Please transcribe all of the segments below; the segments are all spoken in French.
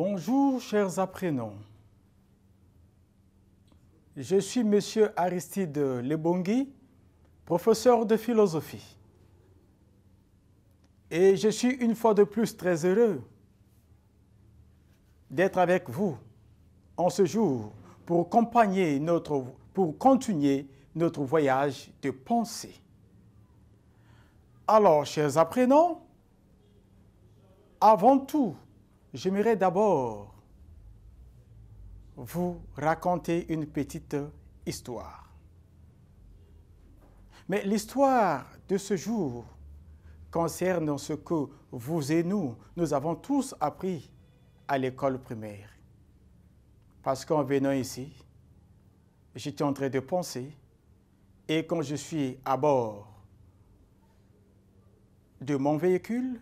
Bonjour, chers apprenants. Je suis M. Aristide Lebongui, professeur de philosophie. Et je suis une fois de plus très heureux d'être avec vous en ce jour pour accompagner notre, pour continuer notre voyage de pensée. Alors, chers apprenants, avant tout, J'aimerais d'abord vous raconter une petite histoire. Mais l'histoire de ce jour concerne ce que vous et nous, nous avons tous appris à l'école primaire. Parce qu'en venant ici, j'étais en train de penser, et quand je suis à bord de mon véhicule,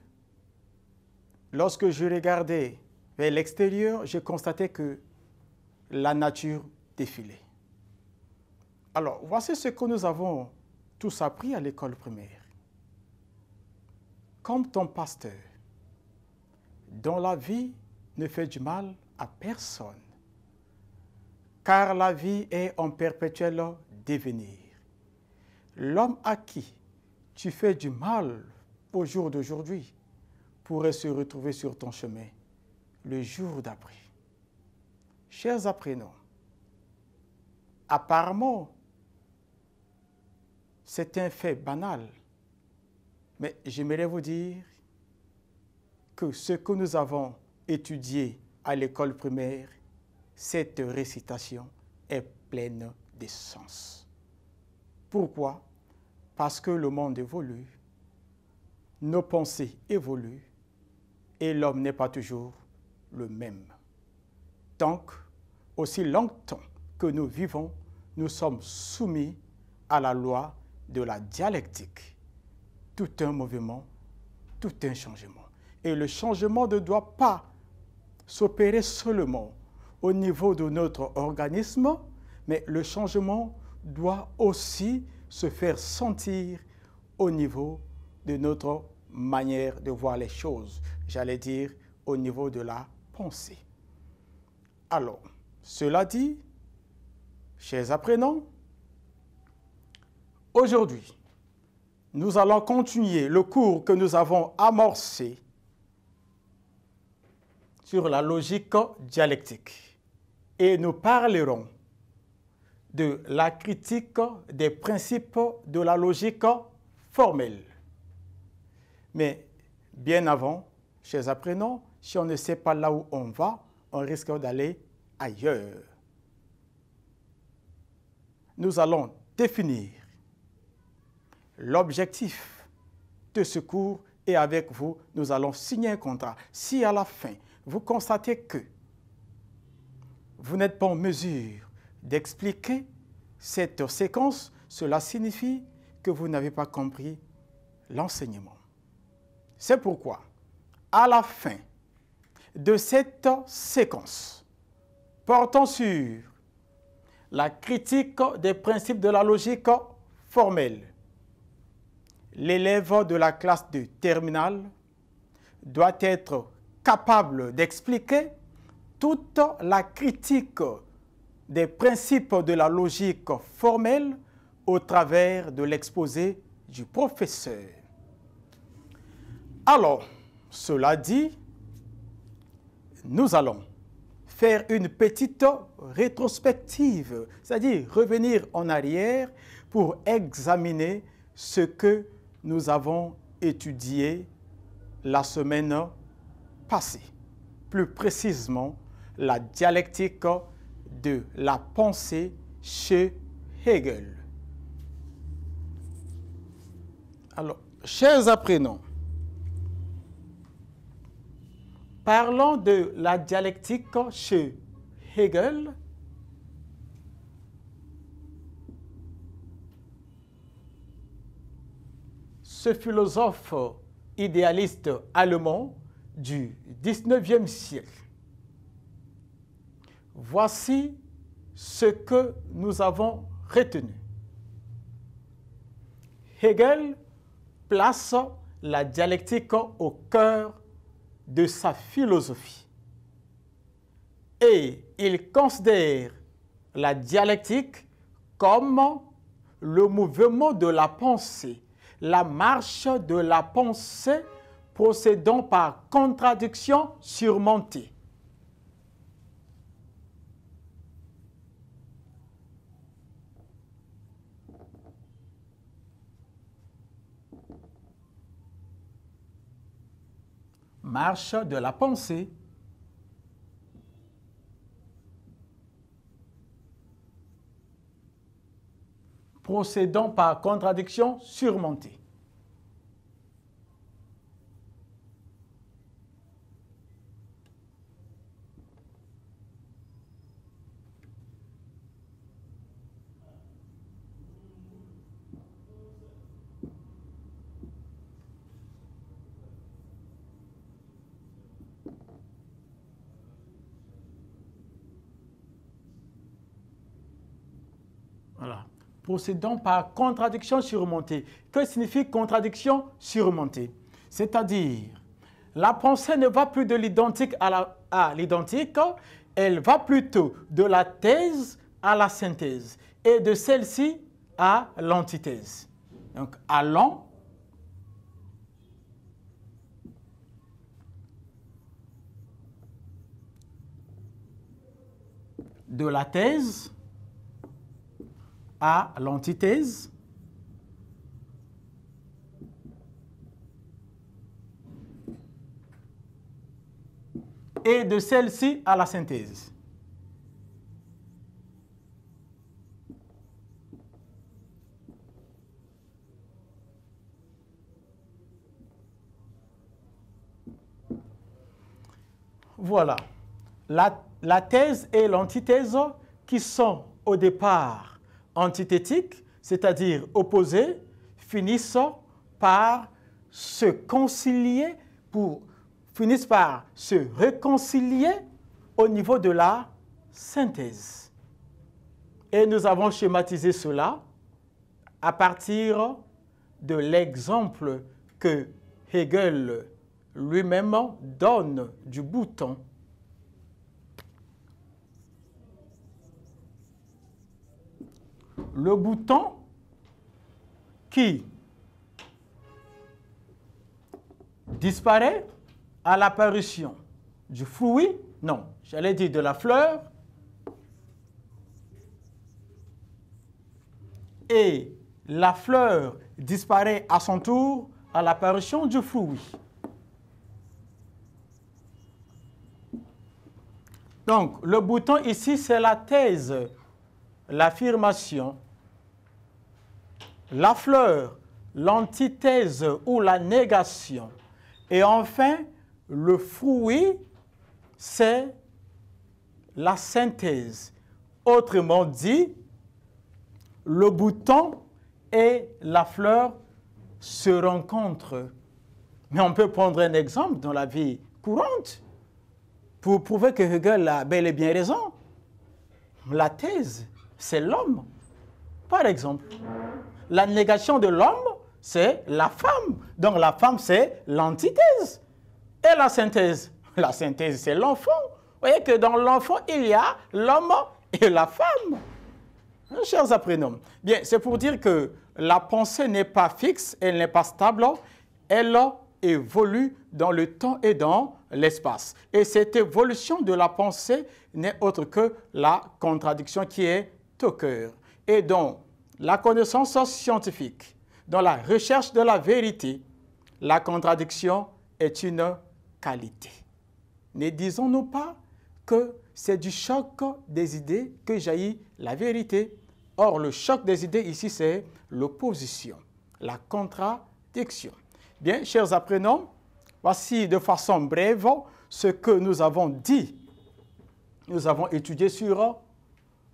Lorsque je regardais vers l'extérieur, je constatais que la nature défilait. Alors, voici ce que nous avons tous appris à l'école primaire. Comme ton pasteur, dont la vie ne fait du mal à personne, car la vie est en perpétuel devenir. L'homme à qui tu fais du mal au jour d'aujourd'hui pourrait se retrouver sur ton chemin le jour d'après. Chers apprenants, apparemment, c'est un fait banal, mais j'aimerais vous dire que ce que nous avons étudié à l'école primaire, cette récitation est pleine de sens. Pourquoi Parce que le monde évolue, nos pensées évoluent, et l'homme n'est pas toujours le même. Donc, aussi longtemps que nous vivons, nous sommes soumis à la loi de la dialectique. Tout un mouvement, tout un changement. Et le changement ne doit pas s'opérer seulement au niveau de notre organisme, mais le changement doit aussi se faire sentir au niveau de notre manière de voir les choses, j'allais dire au niveau de la pensée. Alors, cela dit, chers apprenants, aujourd'hui, nous allons continuer le cours que nous avons amorcé sur la logique dialectique et nous parlerons de la critique des principes de la logique formelle. Mais bien avant, Chers apprenants, si on ne sait pas là où on va, on risque d'aller ailleurs. Nous allons définir l'objectif de ce cours et avec vous, nous allons signer un contrat. Si à la fin, vous constatez que vous n'êtes pas en mesure d'expliquer cette séquence, cela signifie que vous n'avez pas compris l'enseignement. C'est pourquoi à la fin de cette séquence portant sur la critique des principes de la logique formelle. L'élève de la classe de terminale doit être capable d'expliquer toute la critique des principes de la logique formelle au travers de l'exposé du professeur. Alors, cela dit, nous allons faire une petite rétrospective, c'est-à-dire revenir en arrière pour examiner ce que nous avons étudié la semaine passée. Plus précisément, la dialectique de la pensée chez Hegel. Alors, chers apprenants, Parlons de la dialectique chez Hegel. Ce philosophe idéaliste allemand du 19e siècle. Voici ce que nous avons retenu. Hegel place la dialectique au cœur de sa philosophie. Et il considère la dialectique comme le mouvement de la pensée, la marche de la pensée procédant par contradiction surmontée. marche de la pensée. Procédons par contradiction surmontée. procédant par contradiction surmontée. Que signifie contradiction surmontée C'est-à-dire, la pensée ne va plus de l'identique à l'identique, elle va plutôt de la thèse à la synthèse et de celle-ci à l'antithèse. Donc, allons de la thèse à l'antithèse et de celle-ci à la synthèse. Voilà, la, la thèse et l'antithèse qui sont au départ antithétiques, c'est-à-dire opposés, finissent par se concilier, pour, finissent par se réconcilier au niveau de la synthèse. Et nous avons schématisé cela à partir de l'exemple que Hegel lui-même donne du bouton le bouton qui disparaît à l'apparition du fruit, non, j'allais dire de la fleur, et la fleur disparaît à son tour à l'apparition du fruit. Donc, le bouton ici, c'est la thèse, l'affirmation la fleur, l'antithèse ou la négation. Et enfin, le fruit, c'est la synthèse. Autrement dit, le bouton et la fleur se rencontrent. Mais on peut prendre un exemple dans la vie courante pour prouver que Hegel a bel et bien raison. La thèse, c'est l'homme, par exemple la négation de l'homme, c'est la femme. Donc la femme, c'est l'antithèse. Et la synthèse La synthèse, c'est l'enfant. Vous voyez que dans l'enfant, il y a l'homme et la femme. Hein, chers apprenants, bien, c'est pour dire que la pensée n'est pas fixe, elle n'est pas stable, elle évolue dans le temps et dans l'espace. Et cette évolution de la pensée n'est autre que la contradiction qui est au cœur et donc, la connaissance scientifique, dans la recherche de la vérité, la contradiction est une qualité. Ne disons-nous pas que c'est du choc des idées que jaillit la vérité. Or, le choc des idées ici, c'est l'opposition, la contradiction. Bien, chers apprenants, voici de façon brève ce que nous avons dit. Nous avons étudié sur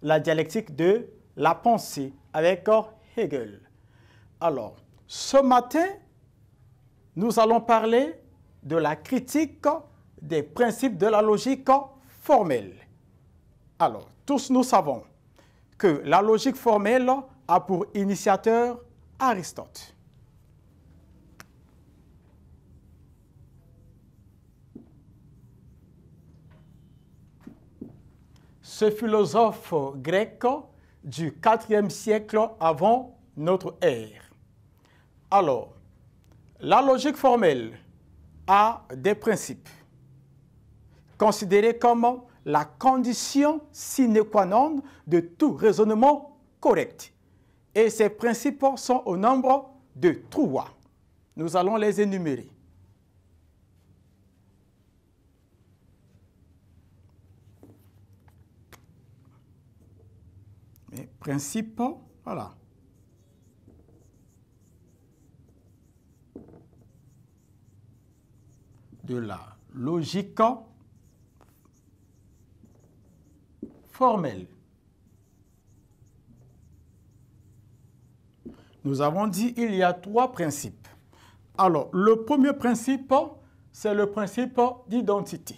la dialectique de la pensée avec Hegel. Alors, ce matin, nous allons parler de la critique des principes de la logique formelle. Alors, tous nous savons que la logique formelle a pour initiateur Aristote. Ce philosophe grec du IVe siècle avant notre ère. Alors, la logique formelle a des principes considérés comme la condition sine qua non de tout raisonnement correct. Et ces principes sont au nombre de trois. Nous allons les énumérer. principe. Voilà. de la logique formelle. Nous avons dit il y a trois principes. Alors, le premier principe, c'est le principe d'identité.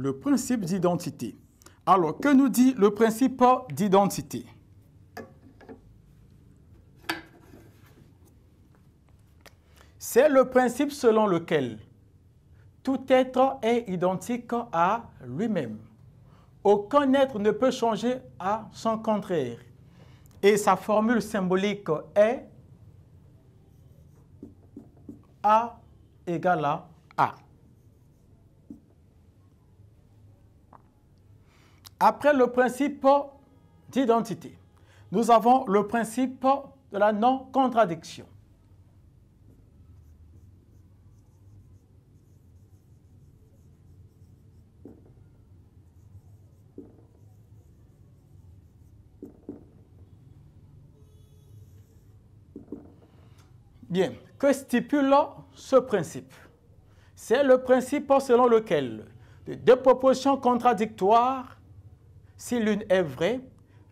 le principe d'identité. Alors, que nous dit le principe d'identité C'est le principe selon lequel tout être est identique à lui-même. Aucun être ne peut changer à son contraire. Et sa formule symbolique est A égale à A. Après le principe d'identité, nous avons le principe de la non-contradiction. Bien, que stipule ce principe C'est le principe selon lequel les deux propositions contradictoires si l'une est vraie,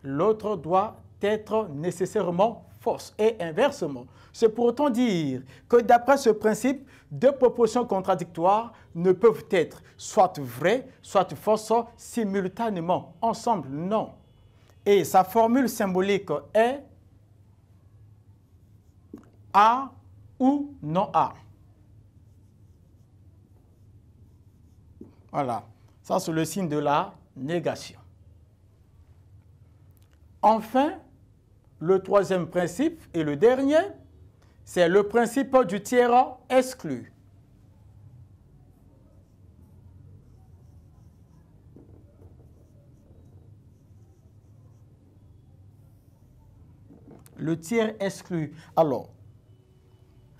l'autre doit être nécessairement fausse et inversement. C'est pour autant dire que d'après ce principe, deux propositions contradictoires ne peuvent être soit vraies, soit fausses simultanément. Ensemble, non. Et sa formule symbolique est A ou non A. Voilà. Ça, c'est le signe de la négation. Enfin, le troisième principe et le dernier, c'est le principe du tiers exclu. Le tiers exclu. Alors,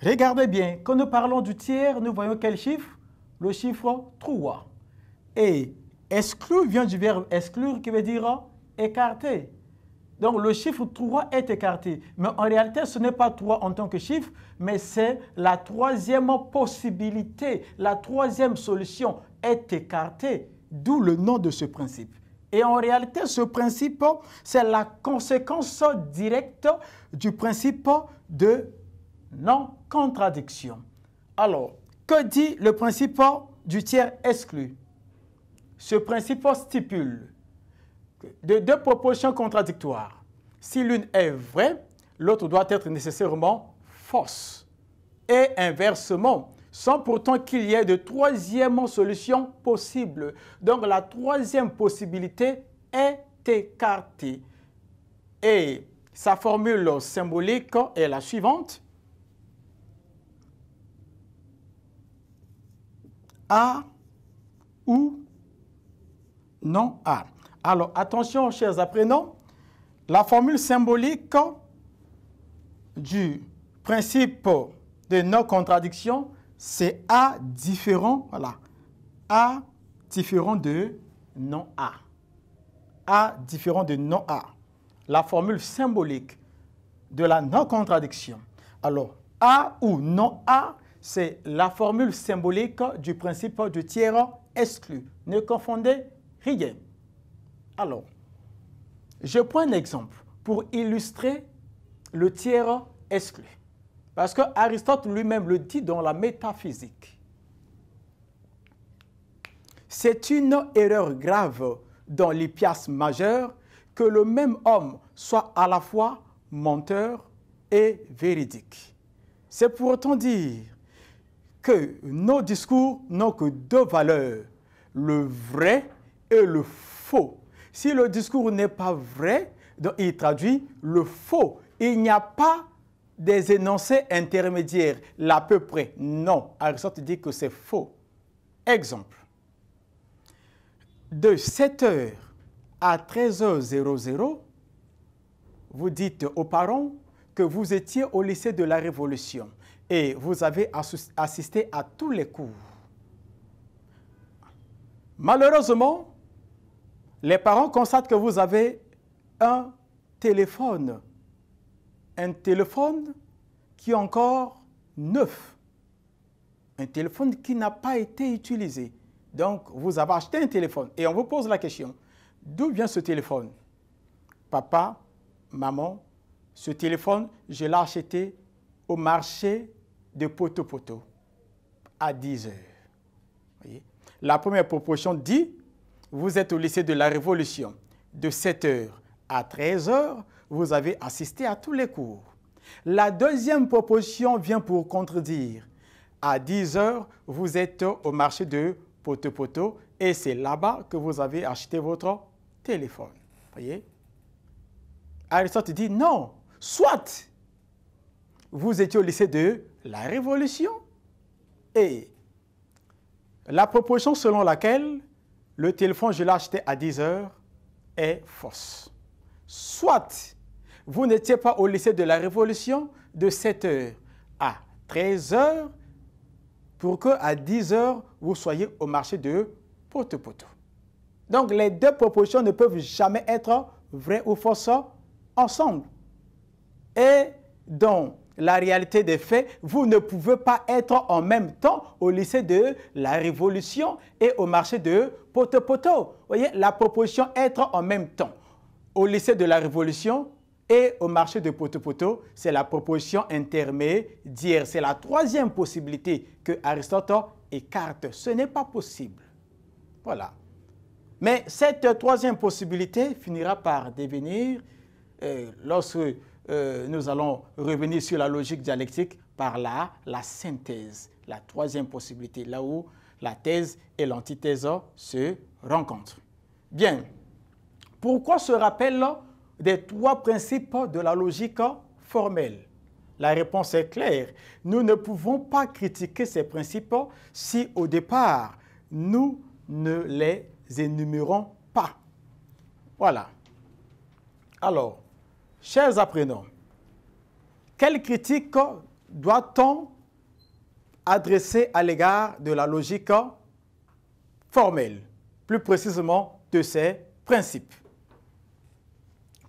regardez bien, quand nous parlons du tiers, nous voyons quel chiffre Le chiffre 3. Et exclu vient du verbe exclure qui veut dire écarter, donc le chiffre 3 est écarté. Mais en réalité, ce n'est pas 3 en tant que chiffre, mais c'est la troisième possibilité, la troisième solution est écartée, d'où le nom de ce principe. Et en réalité, ce principe, c'est la conséquence directe du principe de non-contradiction. Alors, que dit le principe du tiers exclu Ce principe stipule de deux propositions contradictoires. Si l'une est vraie, l'autre doit être nécessairement fausse. Et inversement, sans pourtant qu'il y ait de troisième solution possible. Donc la troisième possibilité est écartée. Et sa formule symbolique est la suivante. A ou non A. Alors, attention, chers apprenants, la formule symbolique du principe de non-contradiction, c'est A différent, voilà, A différent de non-A. A différent de non-A. La formule symbolique de la non-contradiction. Alors, A ou non-A, c'est la formule symbolique du principe du tiers exclu. Ne confondez rien. Alors, je prends un exemple pour illustrer le tiers exclu. Parce que Aristote lui-même le dit dans la métaphysique. C'est une erreur grave dans les pièces majeures que le même homme soit à la fois menteur et véridique. C'est pour autant dire que nos discours n'ont que deux valeurs, le vrai et le faux. Si le discours n'est pas vrai, il traduit le faux. Il n'y a pas des énoncés intermédiaires, l'à peu près. Non, Aristote dit que c'est faux. Exemple. De 7h à 13h00, vous dites aux parents que vous étiez au lycée de la Révolution et vous avez assisté à tous les cours. Malheureusement, les parents constatent que vous avez un téléphone, un téléphone qui est encore neuf, un téléphone qui n'a pas été utilisé. Donc, vous avez acheté un téléphone et on vous pose la question, d'où vient ce téléphone Papa, maman, ce téléphone, je l'ai acheté au marché de Poto Poto à 10 heures. La première proposition dit vous êtes au lycée de la Révolution. De 7h à 13h, vous avez assisté à tous les cours. La deuxième proposition vient pour contredire. À 10h, vous êtes au marché de Potopoto et c'est là-bas que vous avez acheté votre téléphone. Voyez Aristote dit non, soit vous étiez au lycée de la Révolution et la proposition selon laquelle le téléphone, je l'ai acheté à 10 heures, est fausse. Soit vous n'étiez pas au lycée de la Révolution de 7 heures à 13 heures pour que à 10 heures, vous soyez au marché de Potopoto. poteau Donc, les deux propositions ne peuvent jamais être vraies ou fausses ensemble. Et donc, la réalité des faits, vous ne pouvez pas être en même temps au lycée de la Révolution et au marché de Potopoto. Vous voyez, la proposition être en même temps au lycée de la Révolution et au marché de Potopoto, c'est la proposition intermédiaire. C'est la troisième possibilité que Aristote écarte. Ce n'est pas possible. Voilà. Mais cette troisième possibilité finira par devenir, euh, lorsque euh, nous allons revenir sur la logique dialectique par la synthèse, la troisième possibilité, là où la thèse et l'antithèse se rencontrent. Bien, pourquoi se rappelle des trois principes de la logique formelle La réponse est claire. Nous ne pouvons pas critiquer ces principes si au départ, nous ne les énumérons pas. Voilà. Alors, Chers apprenants, quelle critique doit-on adresser à l'égard de la logique formelle, plus précisément de ses principes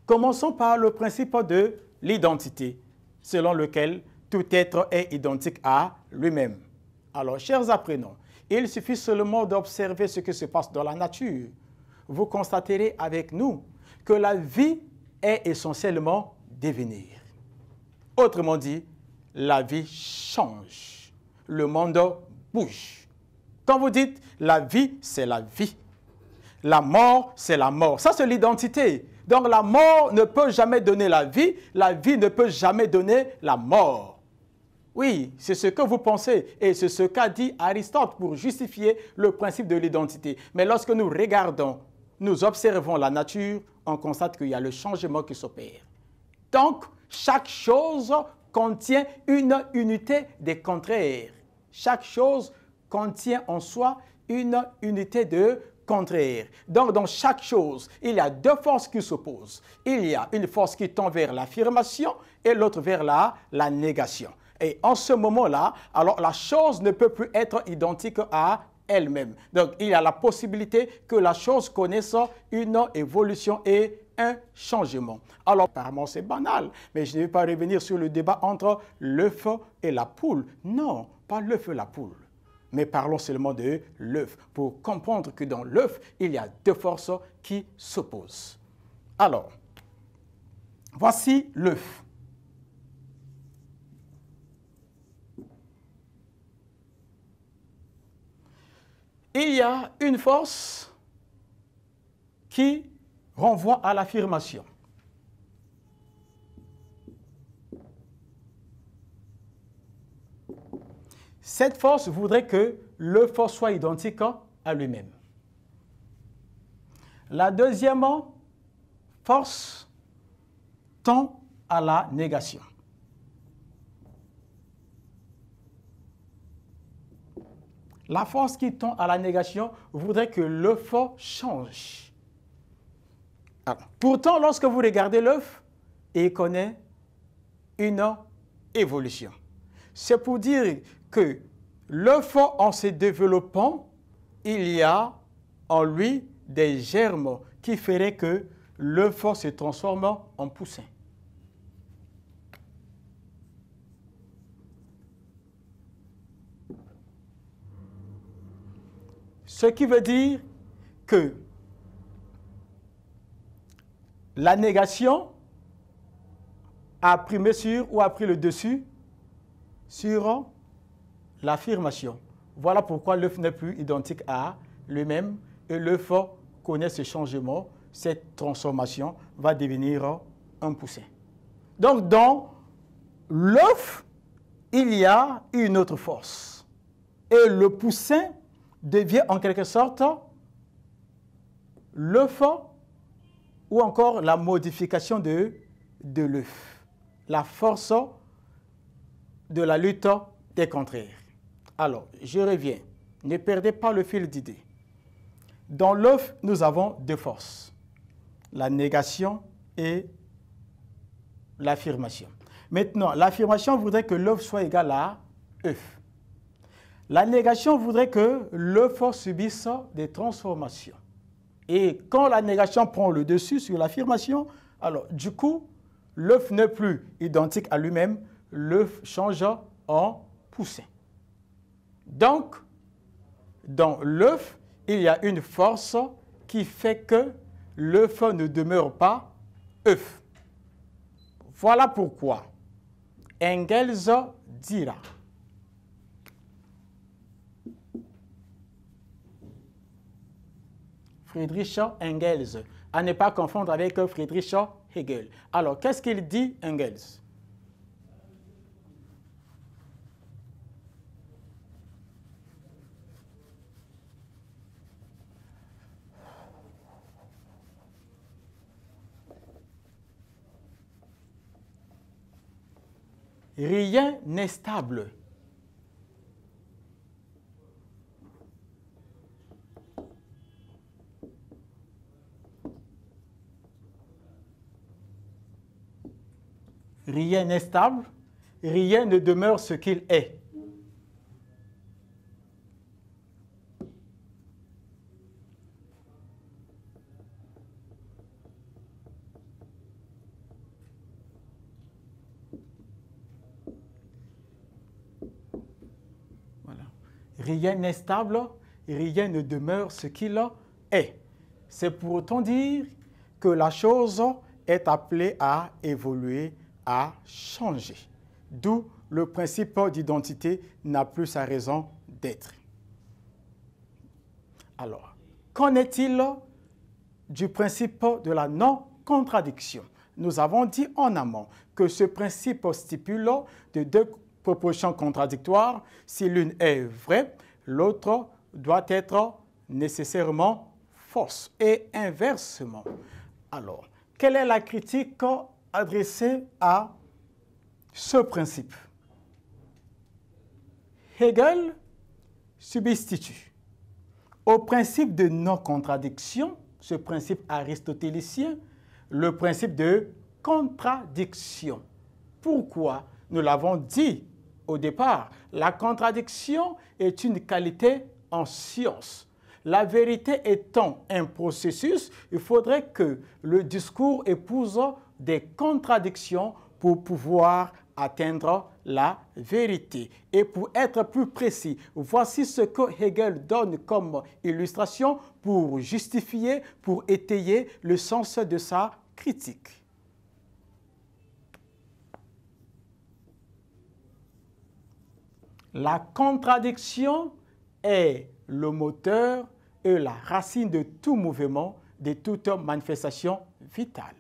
Commençons par le principe de l'identité, selon lequel tout être est identique à lui-même. Alors, chers apprenants, il suffit seulement d'observer ce qui se passe dans la nature. Vous constaterez avec nous que la vie est essentiellement devenir. Autrement dit, la vie change. Le monde bouge. Quand vous dites la vie, c'est la vie. La mort, c'est la mort. Ça, c'est l'identité. Donc la mort ne peut jamais donner la vie. La vie ne peut jamais donner la mort. Oui, c'est ce que vous pensez et c'est ce qu'a dit Aristote pour justifier le principe de l'identité. Mais lorsque nous regardons, nous observons la nature, on constate qu'il y a le changement qui s'opère. Donc, chaque chose contient une unité des contraires. Chaque chose contient en soi une unité de contraires. Donc, dans chaque chose, il y a deux forces qui s'opposent. Il y a une force qui tend vers l'affirmation et l'autre vers la, la négation. Et en ce moment-là, alors la chose ne peut plus être identique à elle-même. Donc, il y a la possibilité que la chose connaisse une évolution et un changement. Alors, apparemment, c'est banal, mais je ne vais pas revenir sur le débat entre l'œuf et la poule. Non, pas l'œuf et la poule. Mais parlons seulement de l'œuf pour comprendre que dans l'œuf, il y a deux forces qui s'opposent. Alors, voici l'œuf. il y a une force qui renvoie à l'affirmation. Cette force voudrait que le force soit identique à lui-même. La deuxième force tend à la négation. La force qui tend à la négation voudrait que l'œuf change. Ah. pourtant, lorsque vous regardez l'œuf, il connaît une évolution. C'est pour dire que l'œuf, en se développant, il y a en lui des germes qui feraient que l'œuf se transforme en poussin. Ce qui veut dire que la négation a primé sur ou a pris le dessus sur l'affirmation. Voilà pourquoi l'œuf n'est plus identique à lui-même et l'œuf connaît ce changement, cette transformation va devenir un poussin. Donc dans l'œuf, il y a une autre force. Et le poussin devient en quelque sorte l'œuf ou encore la modification de, de l'œuf, la force de la lutte des contraires. Alors, je reviens. Ne perdez pas le fil d'idée. Dans l'œuf, nous avons deux forces, la négation et l'affirmation. Maintenant, l'affirmation voudrait que l'œuf soit égal à œuf. E la négation voudrait que l'œuf subisse des transformations. Et quand la négation prend le dessus sur l'affirmation, alors du coup, l'œuf n'est plus identique à lui-même, l'œuf change en poussin. Donc, dans l'œuf, il y a une force qui fait que l'œuf ne demeure pas œuf. Voilà pourquoi Engels dira Friedrich Engels, à ne pas confondre avec Friedrich Hegel. Alors, qu'est-ce qu'il dit Engels Rien n'est stable rien n'est stable, rien ne demeure ce qu'il est. Voilà. Rien n'est stable, rien ne demeure ce qu'il est. C'est pour autant dire que la chose est appelée à évoluer a changé. D'où le principe d'identité n'a plus sa raison d'être. Alors, qu'en est-il du principe de la non-contradiction Nous avons dit en amont que ce principe stipule de deux propositions contradictoires. Si l'une est vraie, l'autre doit être nécessairement fausse et inversement. Alors, quelle est la critique Adressé à ce principe. Hegel substitue au principe de non-contradiction, ce principe aristotélicien, le principe de contradiction. Pourquoi Nous l'avons dit au départ, la contradiction est une qualité en science. La vérité étant un processus, il faudrait que le discours épouse des contradictions pour pouvoir atteindre la vérité. Et pour être plus précis, voici ce que Hegel donne comme illustration pour justifier, pour étayer le sens de sa critique. La contradiction est le moteur et la racine de tout mouvement, de toute manifestation vitale.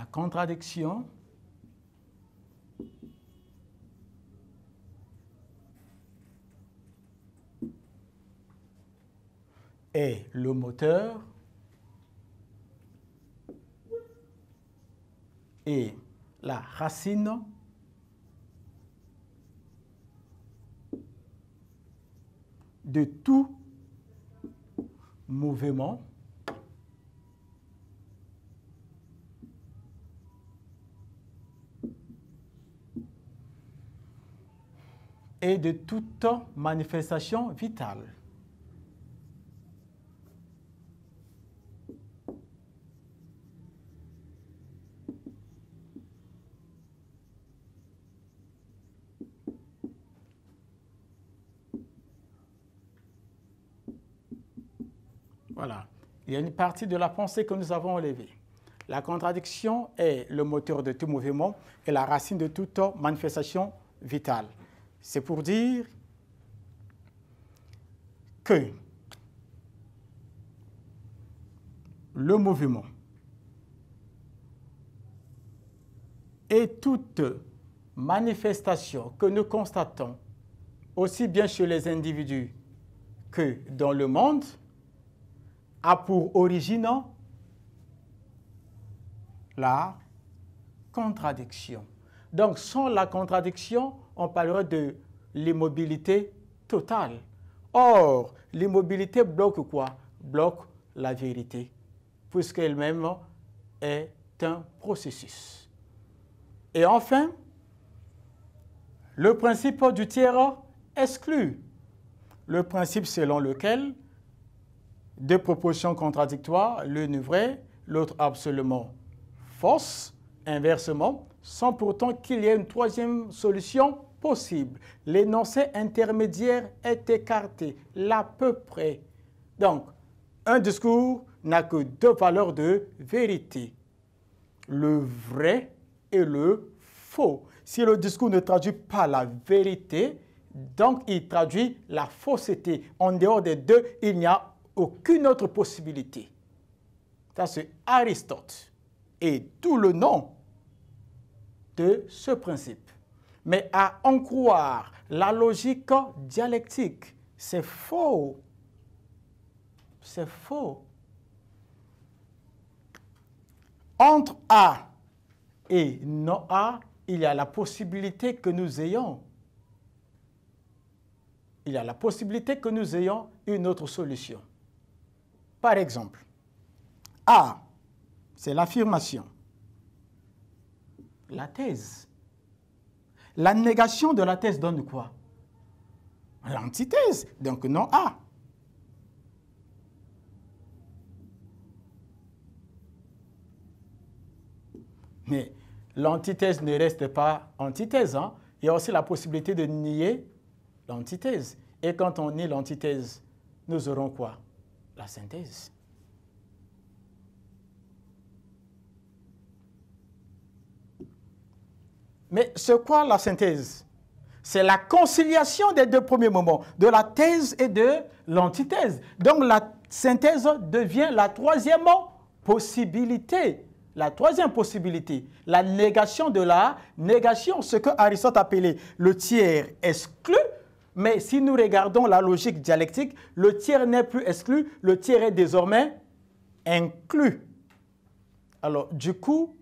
la contradiction, est le moteur et la racine de tout mouvement et de toute manifestation vitale. Voilà. Il y a une partie de la pensée que nous avons enlevée. La contradiction est le moteur de tout mouvement et la racine de toute manifestation vitale. C'est pour dire que le mouvement et toute manifestation que nous constatons, aussi bien chez les individus que dans le monde, a pour origine la contradiction. Donc sans la contradiction, on parlera de l'immobilité totale. Or, l'immobilité bloque quoi Bloque la vérité, puisqu'elle-même est un processus. Et enfin, le principe du tiers exclut le principe selon lequel deux propositions contradictoires, l'une vraie, l'autre absolument fausse, Inversement, sans pourtant qu'il y ait une troisième solution possible, l'énoncé intermédiaire est écarté, l'à peu près. Donc, un discours n'a que deux valeurs de vérité, le vrai et le faux. Si le discours ne traduit pas la vérité, donc il traduit la fausseté. En dehors des deux, il n'y a aucune autre possibilité. Ça, c'est Aristote. Et tout le nom de ce principe. Mais à en croire la logique dialectique, c'est faux. C'est faux. Entre A et non A, il y a la possibilité que nous ayons. Il y a la possibilité que nous ayons une autre solution. Par exemple, A, c'est l'affirmation la thèse. La négation de la thèse donne quoi L'antithèse, donc non A. Mais l'antithèse ne reste pas antithèse. Hein. Il y a aussi la possibilité de nier l'antithèse. Et quand on nie l'antithèse, nous aurons quoi La synthèse. Mais c'est quoi la synthèse C'est la conciliation des deux premiers moments, de la thèse et de l'antithèse. Donc la synthèse devient la troisième possibilité. La troisième possibilité, la négation de la négation, ce que Aristote appelait le tiers exclu. Mais si nous regardons la logique dialectique, le tiers n'est plus exclu, le tiers est désormais inclus. Alors, du coup,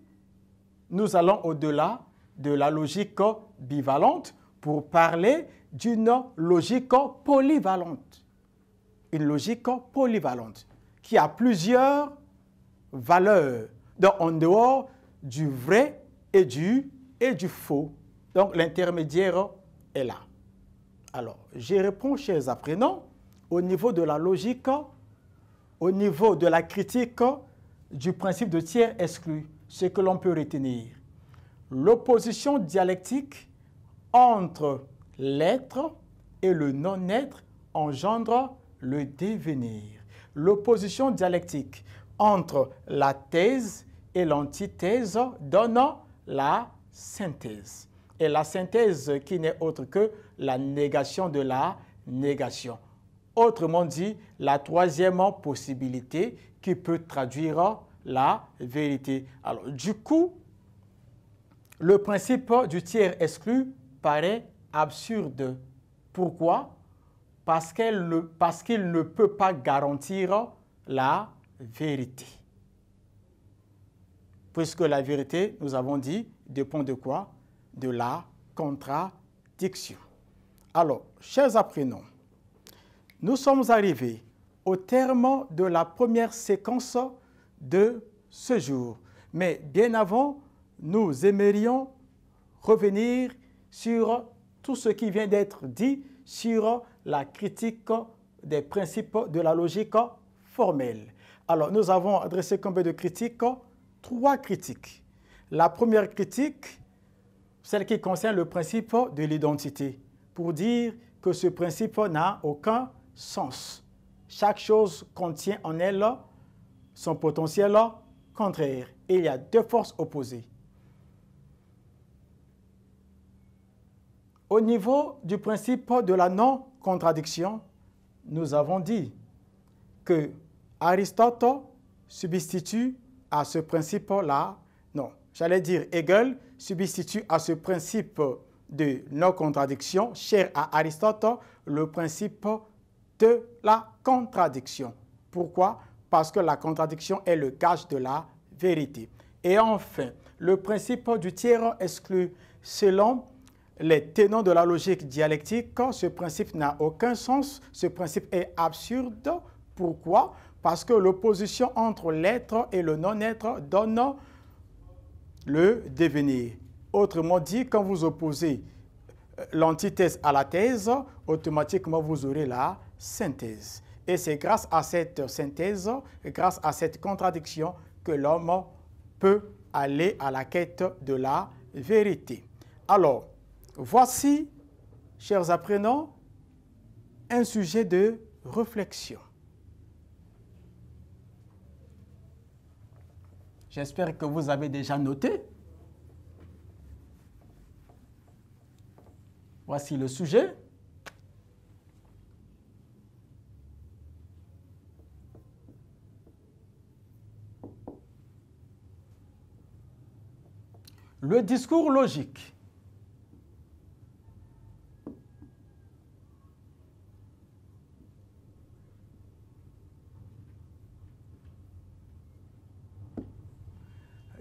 nous allons au-delà de la logique bivalente pour parler d'une logique polyvalente. Une logique polyvalente qui a plusieurs valeurs, donc en dehors du vrai et du, et du faux. Donc l'intermédiaire est là. Alors, je réponds, chers apprenants, au niveau de la logique, au niveau de la critique du principe de tiers exclu, ce que l'on peut retenir l'opposition dialectique entre l'être et le non-être engendre le devenir. L'opposition dialectique entre la thèse et l'antithèse donne la synthèse. Et la synthèse qui n'est autre que la négation de la négation. Autrement dit, la troisième possibilité qui peut traduire la vérité. Alors, du coup, le principe du tiers exclu paraît absurde. Pourquoi Parce qu'il ne peut pas garantir la vérité. Puisque la vérité, nous avons dit, dépend de quoi De la contradiction. Alors, chers apprenants, nous sommes arrivés au terme de la première séquence de ce jour. Mais bien avant, nous aimerions revenir sur tout ce qui vient d'être dit sur la critique des principes de la logique formelle. Alors, nous avons adressé combien de critiques Trois critiques. La première critique, celle qui concerne le principe de l'identité, pour dire que ce principe n'a aucun sens. Chaque chose contient en elle son potentiel contraire. il y a deux forces opposées. Au niveau du principe de la non-contradiction, nous avons dit que Aristote substitue à ce principe-là, non, j'allais dire Hegel substitue à ce principe de non-contradiction, cher à Aristote, le principe de la contradiction. Pourquoi Parce que la contradiction est le gage de la vérité. Et enfin, le principe du tiers exclu selon les tenants de la logique dialectique, ce principe n'a aucun sens, ce principe est absurde. Pourquoi Parce que l'opposition entre l'être et le non-être donne le devenir. Autrement dit, quand vous opposez euh, l'antithèse à la thèse, automatiquement vous aurez la synthèse. Et c'est grâce à cette synthèse, grâce à cette contradiction, que l'homme peut aller à la quête de la vérité. Alors, Voici, chers apprenants, un sujet de réflexion. J'espère que vous avez déjà noté. Voici le sujet. Le discours logique.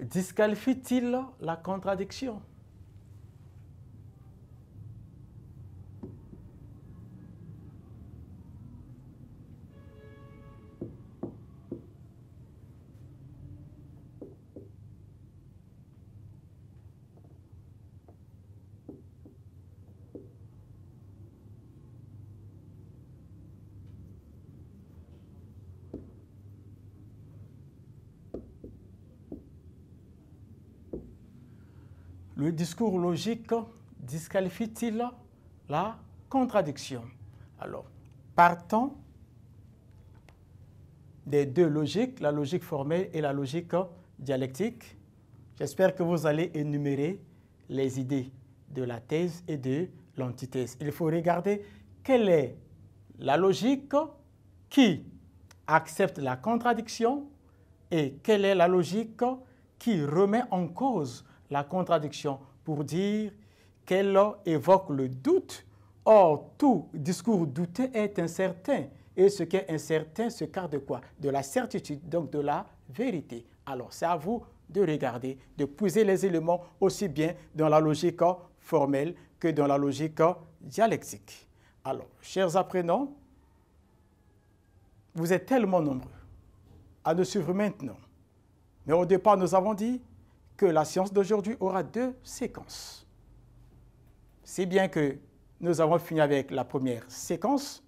disqualifie-t-il la contradiction discours logique disqualifie-t-il la contradiction Alors, partons des deux logiques, la logique formelle et la logique dialectique. J'espère que vous allez énumérer les idées de la thèse et de l'antithèse. Il faut regarder quelle est la logique qui accepte la contradiction et quelle est la logique qui remet en cause la contradiction pour dire qu'elle évoque le doute. Or, tout discours douté est incertain. Et ce qui est incertain se carte de quoi De la certitude, donc de la vérité. Alors, c'est à vous de regarder, de puiser les éléments aussi bien dans la logique formelle que dans la logique dialectique. Alors, chers apprenants, vous êtes tellement nombreux à nous suivre maintenant. Mais au départ, nous avons dit, que la science d'aujourd'hui aura deux séquences. C'est bien que nous avons fini avec la première séquence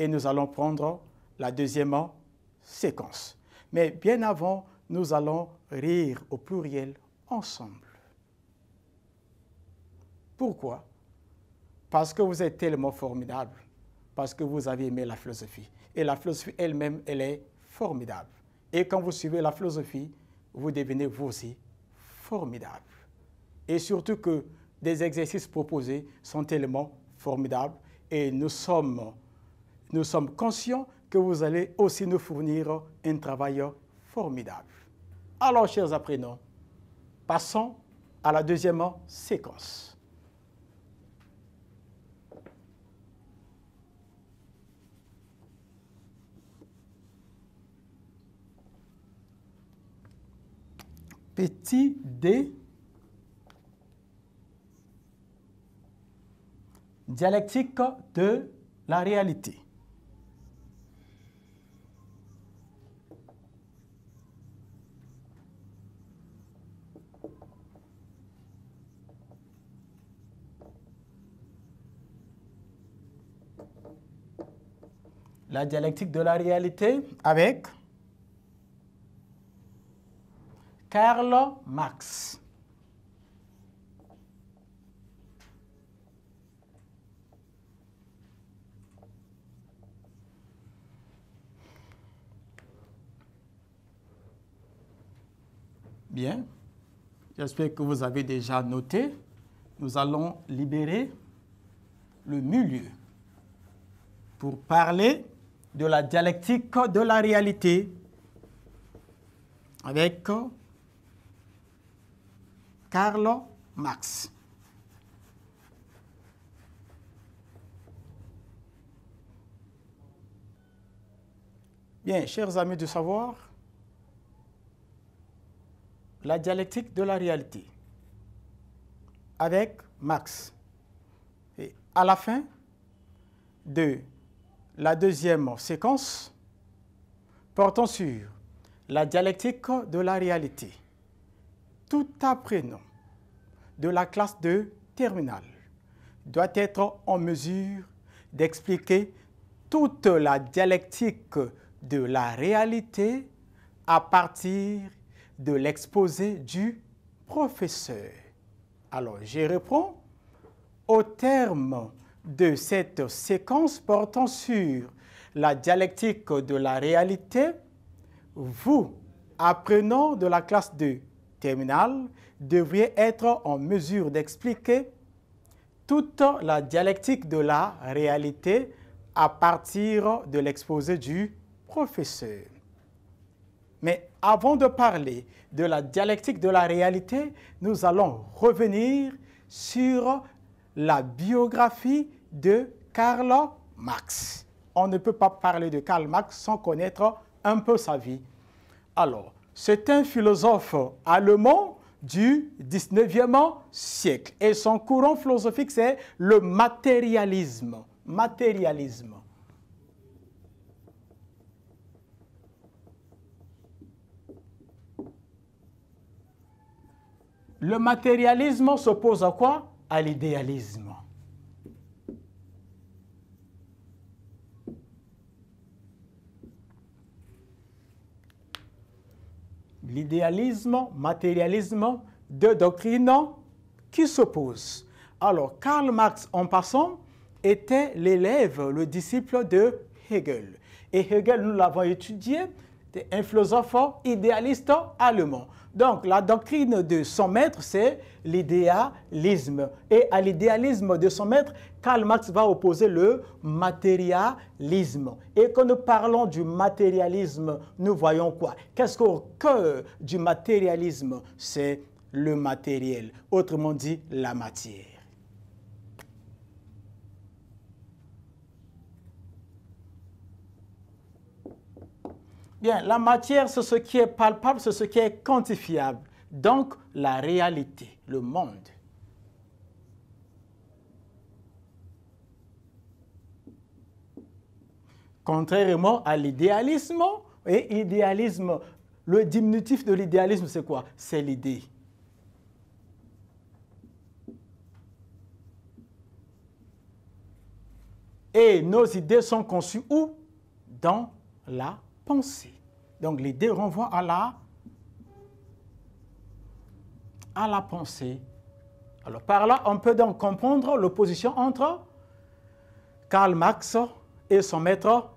et nous allons prendre la deuxième séquence. Mais bien avant, nous allons rire au pluriel ensemble. Pourquoi Parce que vous êtes tellement formidable, parce que vous avez aimé la philosophie. Et la philosophie elle-même, elle est formidable. Et quand vous suivez la philosophie, vous devenez vous aussi formidable. Et surtout que des exercices proposés sont tellement formidables et nous sommes, nous sommes conscients que vous allez aussi nous fournir un travail formidable. Alors, chers apprenants, passons à la deuxième séquence. petit d dialectique de la réalité. La dialectique de la réalité avec Carlo Max. Bien, j'espère que vous avez déjà noté. Nous allons libérer le milieu pour parler de la dialectique de la réalité avec Carlo Max. Bien, chers amis du savoir, la dialectique de la réalité avec Max. Et à la fin de la deuxième séquence, portant sur la dialectique de la réalité tout apprenant de la classe de terminale doit être en mesure d'expliquer toute la dialectique de la réalité à partir de l'exposé du professeur. Alors, je reprends. au terme de cette séquence portant sur la dialectique de la réalité, vous, apprenant de la classe de Terminal devrait être en mesure d'expliquer toute la dialectique de la réalité à partir de l'exposé du professeur. Mais avant de parler de la dialectique de la réalité, nous allons revenir sur la biographie de Karl Marx. On ne peut pas parler de Karl Marx sans connaître un peu sa vie. Alors, c'est un philosophe allemand du 19e siècle. Et son courant philosophique, c'est le matérialisme. Matérialisme. Le matérialisme s'oppose à quoi À l'idéalisme. l'idéalisme, matérialisme, deux doctrines qui s'opposent. Alors, Karl Marx, en passant, était l'élève, le disciple de Hegel. Et Hegel, nous l'avons étudié, était un philosophe idéaliste allemand. Donc, la doctrine de son maître, c'est l'idéalisme. Et à l'idéalisme de son maître Karl Marx va opposer le matérialisme. Et quand nous parlons du matérialisme, nous voyons quoi Qu'est-ce qu'au cœur du matérialisme C'est le matériel, autrement dit la matière. Bien, la matière, c'est ce qui est palpable, c'est ce qui est quantifiable. Donc, la réalité, le monde. Contrairement à l'idéalisme, et idéalisme, le diminutif de l'idéalisme, c'est quoi C'est l'idée. Et nos idées sont conçues où Dans la pensée. Donc l'idée renvoie à la, à la pensée. Alors par là, on peut donc comprendre l'opposition entre Karl Marx et son maître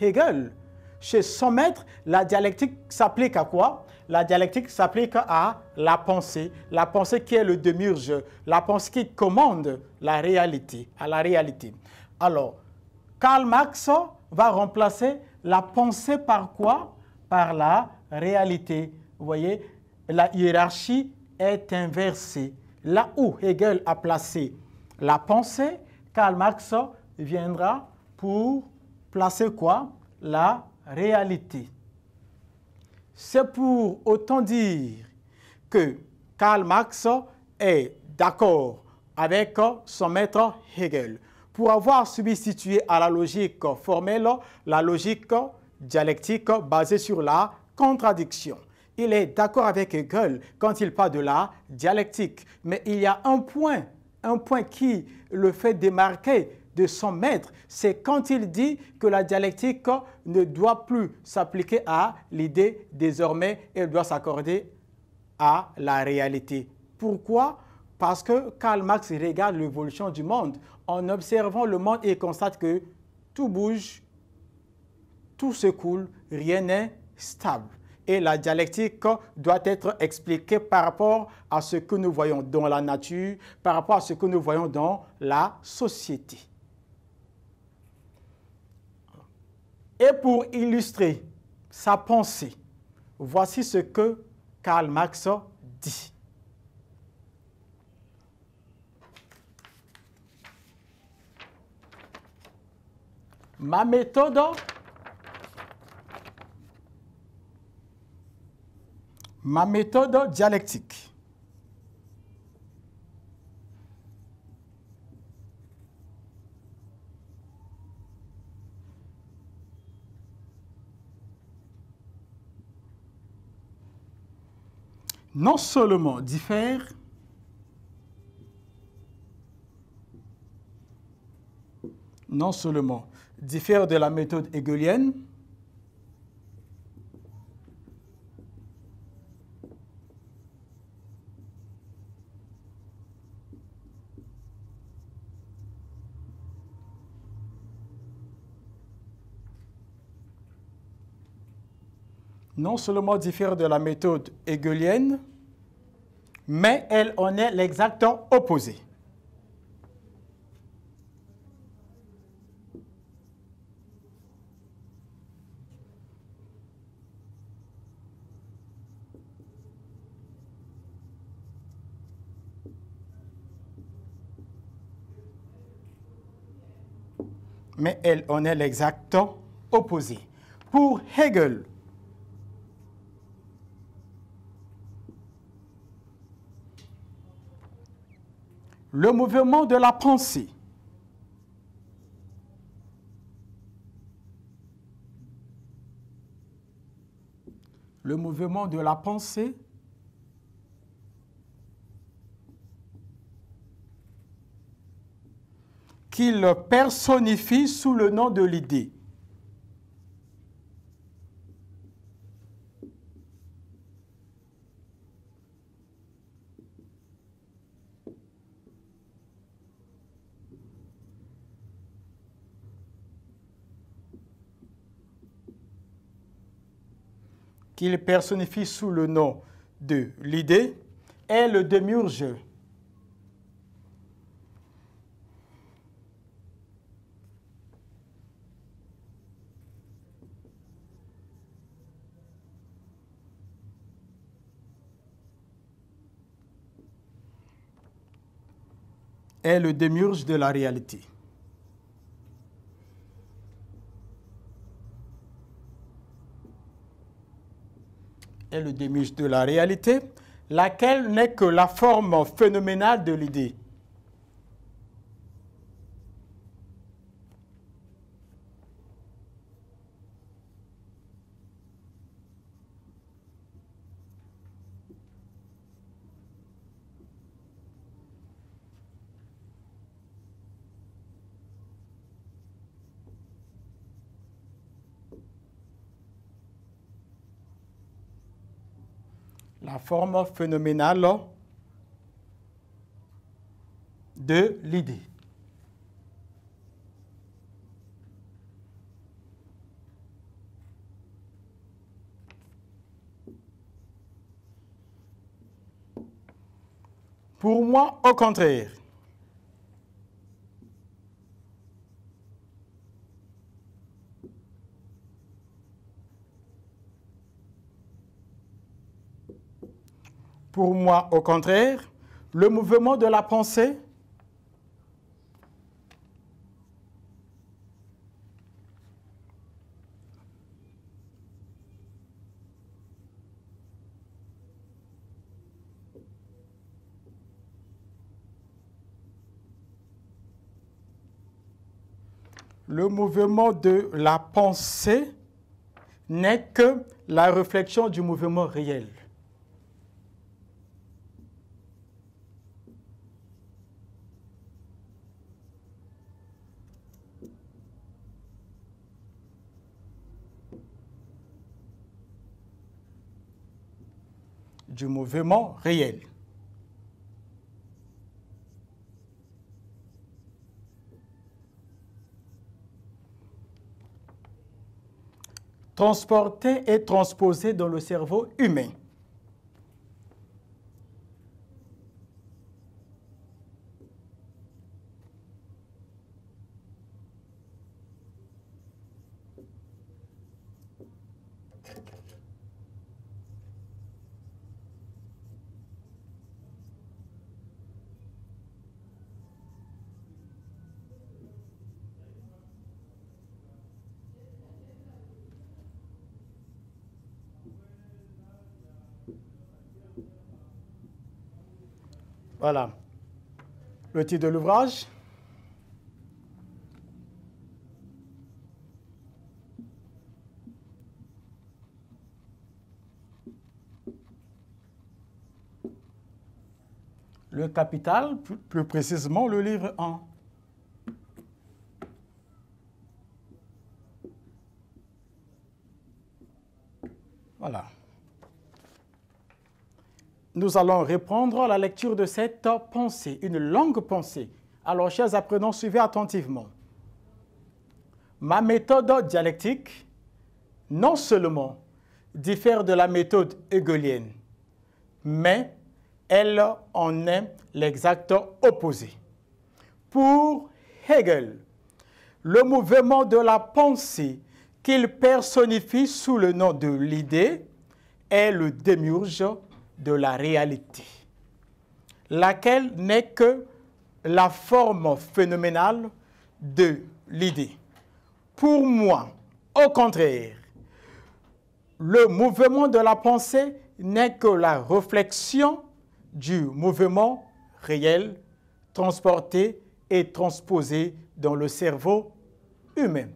Hegel. Chez son maître, la dialectique s'applique à quoi La dialectique s'applique à la pensée, la pensée qui est le demiurge, la pensée qui commande la réalité, à la réalité. Alors, Karl Marx va remplacer la pensée par quoi Par la réalité. Vous voyez, la hiérarchie est inversée. Là où Hegel a placé la pensée, Karl Marx viendra pour placer quoi La réalité. C'est pour autant dire que Karl Marx est d'accord avec son maître Hegel pour avoir substitué à la logique formelle la logique dialectique basée sur la contradiction. Il est d'accord avec Hegel quand il parle de la dialectique, mais il y a un point, un point qui le fait démarquer de son maître. C'est quand il dit que la dialectique ne doit plus s'appliquer à l'idée désormais, elle doit s'accorder à la réalité. Pourquoi Parce que Karl Marx regarde l'évolution du monde. En observant le monde, et constate que tout bouge, tout se coule, rien n'est stable. Et la dialectique doit être expliquée par rapport à ce que nous voyons dans la nature, par rapport à ce que nous voyons dans la société. Et pour illustrer sa pensée, voici ce que Karl Marx dit. Ma méthode, ma méthode dialectique non seulement diffère, non seulement diffère de la méthode hegelienne, non seulement diffère de la méthode hegelienne, mais elle en est l'exact opposé. Mais elle en est l'exact opposé. Pour Hegel, le mouvement de la pensée, le mouvement de la pensée qu'il personnifie sous le nom de l'idée. qu'il personnifie sous le nom de l'idée, est le demiurge est le démiurge de la réalité. est le démiche de la réalité, laquelle n'est que la forme phénoménale de l'idée. la forme phénoménale de l'idée. Pour moi, au contraire, Pour moi, au contraire, le mouvement de la pensée le mouvement de la pensée n'est que la réflexion du mouvement réel. du mouvement réel. Transporter et transposé dans le cerveau humain. Voilà. Le titre de l'ouvrage. Le capital, plus précisément le livre 1. nous allons reprendre la lecture de cette pensée, une longue pensée. Alors, chers apprenants, suivez attentivement. Ma méthode dialectique, non seulement diffère de la méthode hegelienne, mais elle en est l'exact opposé. Pour Hegel, le mouvement de la pensée qu'il personnifie sous le nom de l'idée est le démiurge de la réalité, laquelle n'est que la forme phénoménale de l'idée. Pour moi, au contraire, le mouvement de la pensée n'est que la réflexion du mouvement réel transporté et transposé dans le cerveau humain.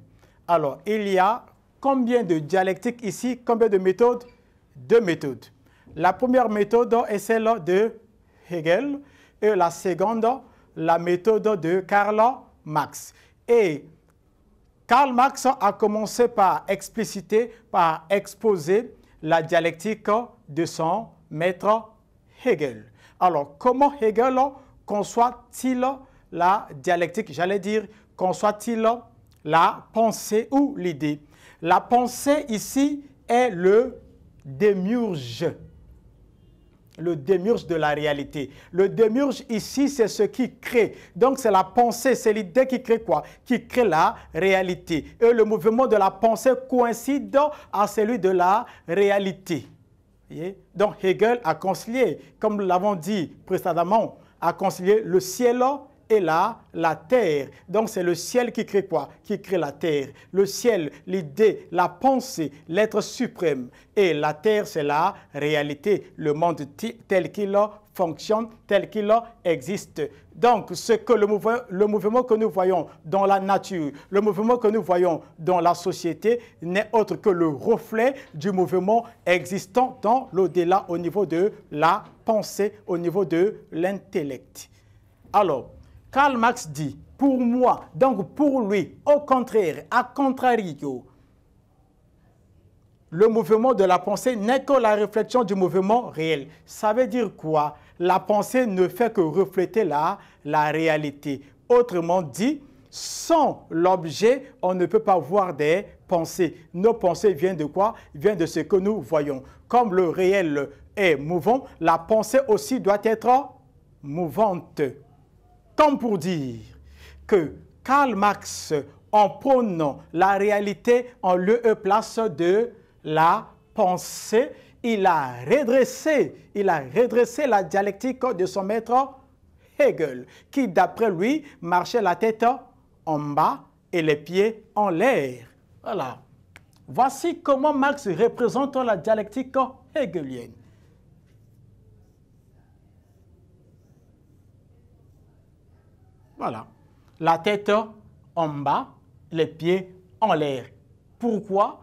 Alors, il y a combien de dialectiques ici, combien de méthodes Deux méthodes. La première méthode est celle de Hegel et la seconde, la méthode de Karl Marx. Et Karl Marx a commencé par expliciter, par exposer la dialectique de son maître Hegel. Alors, comment Hegel conçoit-il la dialectique J'allais dire, conçoit-il la pensée ou l'idée La pensée ici est le démiurge le démurge de la réalité. Le démiurge ici, c'est ce qui crée. Donc c'est la pensée, c'est l'idée qui crée quoi Qui crée la réalité. Et le mouvement de la pensée coïncide à celui de la réalité. Donc Hegel a concilié, comme nous l'avons dit précédemment, a concilié le ciel et là, la terre. Donc c'est le ciel qui crée quoi Qui crée la terre. Le ciel, l'idée, la pensée, l'être suprême. Et la terre, c'est la réalité, le monde tel qu'il fonctionne, tel qu'il existe. Donc, ce que le mouvement, le mouvement que nous voyons dans la nature, le mouvement que nous voyons dans la société n'est autre que le reflet du mouvement existant dans l'au-delà au niveau de la pensée, au niveau de l'intellect. Alors, Karl Marx dit, pour moi, donc pour lui, au contraire, à contrario, le mouvement de la pensée n'est que la réflexion du mouvement réel. Ça veut dire quoi La pensée ne fait que refléter la, la réalité. Autrement dit, sans l'objet, on ne peut pas voir des pensées. Nos pensées viennent de quoi Viennent de ce que nous voyons. Comme le réel est mouvant, la pensée aussi doit être mouvante. Comme pour dire que Karl Marx en prenant la réalité en lieu et place de la pensée, il a redressé, il a redressé la dialectique de son maître Hegel, qui d'après lui marchait la tête en bas et les pieds en l'air. Voilà. Voici comment Marx représente la dialectique hegelienne. Voilà. La tête en bas, les pieds en l'air. Pourquoi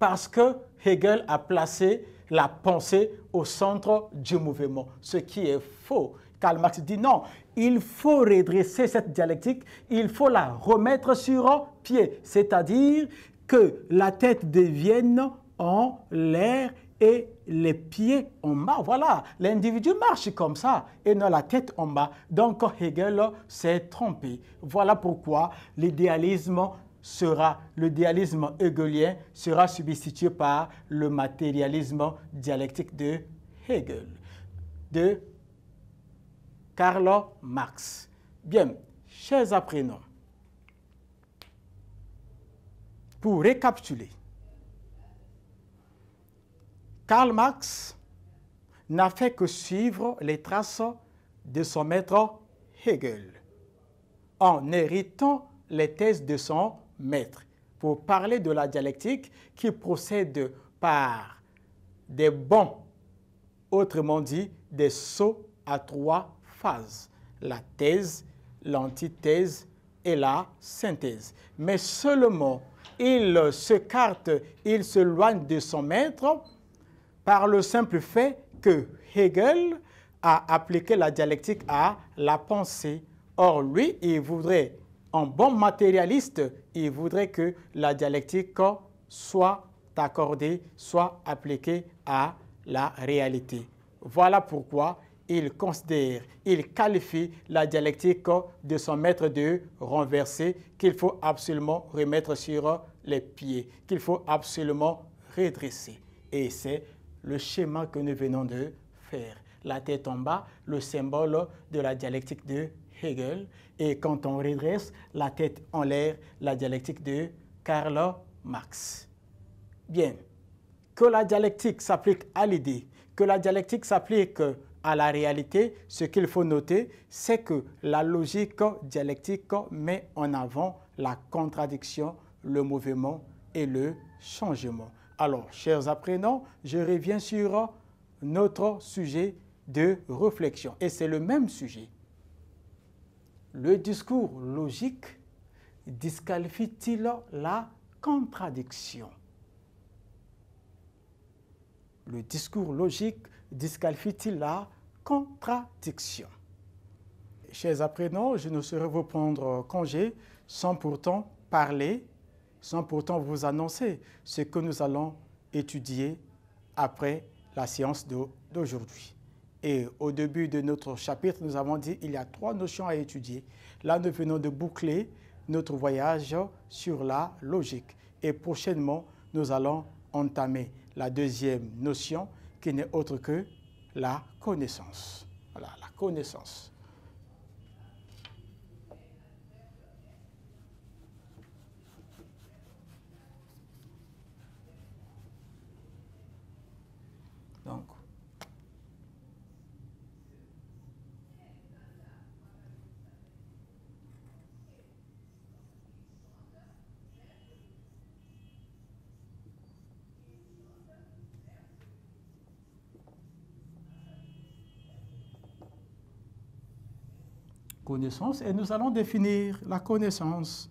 Parce que Hegel a placé la pensée au centre du mouvement, ce qui est faux. Karl Marx dit non, il faut redresser cette dialectique, il faut la remettre sur pied, c'est-à-dire que la tête devienne en l'air et les pieds en bas. Voilà, l'individu marche comme ça et non la tête en bas. Donc Hegel s'est trompé. Voilà pourquoi l'idéalisme sera, l'idéalisme hegelien sera substitué par le matérialisme dialectique de Hegel, de Karl Marx. Bien, chers apprenants, pour récapituler, Karl Marx n'a fait que suivre les traces de son maître Hegel en héritant les thèses de son maître pour parler de la dialectique qui procède par des bons, autrement dit des sauts à trois phases, la thèse, l'antithèse et la synthèse. Mais seulement, il s'écarte, il se s'éloigne de son maître par le simple fait que Hegel a appliqué la dialectique à la pensée. Or, lui, il voudrait, en bon matérialiste, il voudrait que la dialectique soit accordée, soit appliquée à la réalité. Voilà pourquoi il considère, il qualifie la dialectique de son maître de renversé qu'il faut absolument remettre sur les pieds, qu'il faut absolument redresser. Et c'est le schéma que nous venons de faire. La tête en bas, le symbole de la dialectique de Hegel. Et quand on redresse, la tête en l'air, la dialectique de Karl Marx. Bien, que la dialectique s'applique à l'idée, que la dialectique s'applique à la réalité, ce qu'il faut noter, c'est que la logique dialectique met en avant la contradiction, le mouvement et le changement. Alors, chers apprenants, je reviens sur notre sujet de réflexion. Et c'est le même sujet. Le discours logique disqualifie-t-il la contradiction Le discours logique disqualifie-t-il la contradiction Chers apprenants, je ne saurais vous prendre congé sans pourtant parler sans pourtant vous annoncer ce que nous allons étudier après la séance d'aujourd'hui. Et au début de notre chapitre, nous avons dit qu'il y a trois notions à étudier. Là, nous venons de boucler notre voyage sur la logique. Et prochainement, nous allons entamer la deuxième notion qui n'est autre que la connaissance. Voilà, la connaissance. et nous allons définir la connaissance.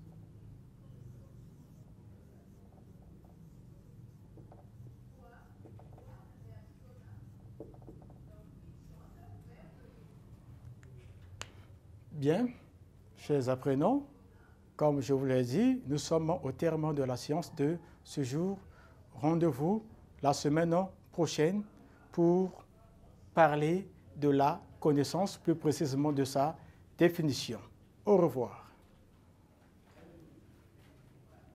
Bien, chers apprenants, comme je vous l'ai dit, nous sommes au terme de la science de ce jour. Rendez-vous la semaine prochaine pour parler de la connaissance, plus précisément de sa définition. Au revoir.